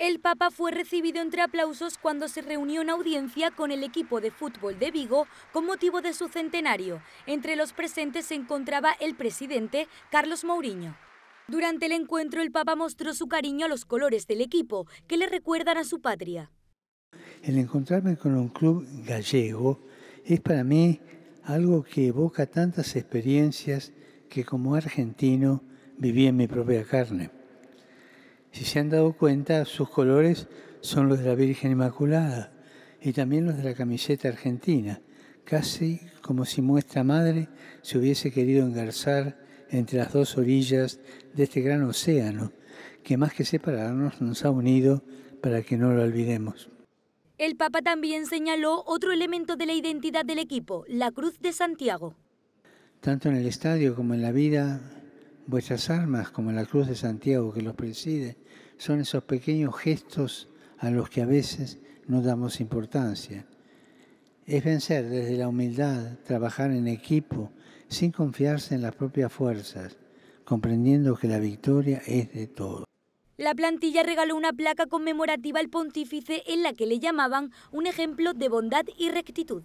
El Papa fue recibido entre aplausos cuando se reunió en audiencia con el equipo de fútbol de Vigo con motivo de su centenario. Entre los presentes se encontraba el presidente Carlos Mourinho. Durante el encuentro el Papa mostró su cariño a los colores del equipo, que le recuerdan a su patria. El encontrarme con un club gallego es para mí algo que evoca tantas experiencias que como argentino viví en mi propia carne. Si se han dado cuenta, sus colores son los de la Virgen Inmaculada y también los de la camiseta argentina, casi como si nuestra madre se hubiese querido engarzar entre las dos orillas de este gran océano, que más que separarnos nos ha unido para que no lo olvidemos. El Papa también señaló otro elemento de la identidad del equipo, la Cruz de Santiago. Tanto en el estadio como en la vida Vuestras armas, como la cruz de Santiago que los preside, son esos pequeños gestos a los que a veces no damos importancia. Es vencer desde la humildad, trabajar en equipo, sin confiarse en las propias fuerzas, comprendiendo que la victoria es de todos. La plantilla regaló una placa conmemorativa al pontífice en la que le llamaban un ejemplo de bondad y rectitud.